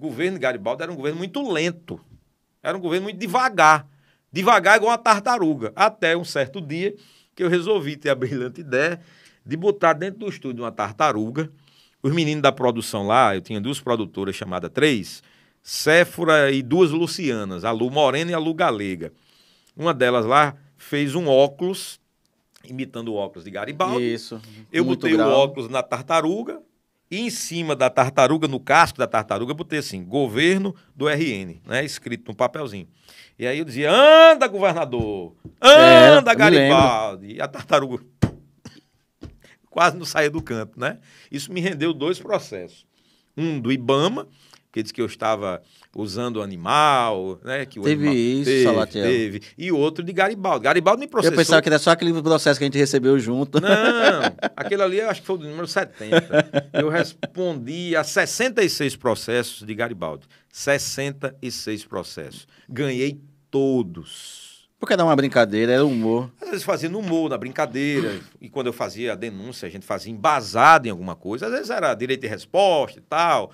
governo Garibaldi era um governo muito lento. Era um governo muito devagar. Devagar é igual uma tartaruga. Até um certo dia que eu resolvi ter a brilhante ideia de botar dentro do estúdio uma tartaruga. Os meninos da produção lá, eu tinha duas produtoras chamadas Três, Séfora e duas Lucianas, a Lu Morena e a Lu Galega. Uma delas lá fez um óculos, imitando o óculos de Garibaldi. Isso. Eu botei grau. o óculos na tartaruga, e em cima da tartaruga, no casco da tartaruga, botei assim, governo do RN, né? Escrito num papelzinho. E aí eu dizia, anda, governador! É, anda, é, Garibaldi! E a tartaruga quase não saía do canto, né? Isso me rendeu dois processos. Um do Ibama que diz que eu estava usando o animal, né? Que teve animal... isso, teve, Salatiel. Teve. E outro de Garibaldi. Garibaldi me processou. Eu pensava que era só aquele processo que a gente recebeu junto. Não, aquele ali acho que foi o número 70. Eu respondi a 66 processos de Garibaldi. 66 processos. Ganhei todos. Porque era uma brincadeira, era humor. Às vezes fazia no humor, na brincadeira. e quando eu fazia a denúncia, a gente fazia embasado em alguma coisa. Às vezes era direito de resposta e tal.